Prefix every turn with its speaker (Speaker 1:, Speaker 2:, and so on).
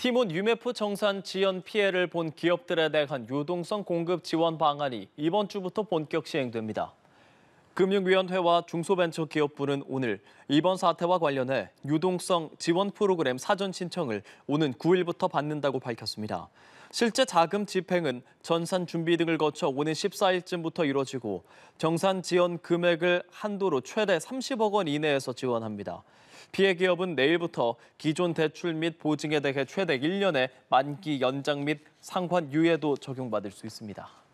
Speaker 1: 티몬 유메프 정산 지연 피해를 본 기업들에 대한 유동성 공급 지원 방안이 이번 주부터 본격 시행됩니다. 금융위원회와 중소벤처기업부는 오늘 이번 사태와 관련해 유동성 지원 프로그램 사전 신청을 오는 9일부터 받는다고 밝혔습니다. 실제 자금 집행은 전산 준비 등을 거쳐 오는 14일쯤부터 이뤄지고 정산 지원 금액을 한도로 최대 30억 원 이내에서 지원합니다. 피해 기업은 내일부터 기존 대출 및 보증에 대해 최대 1년의 만기 연장 및 상환 유예도 적용받을 수 있습니다.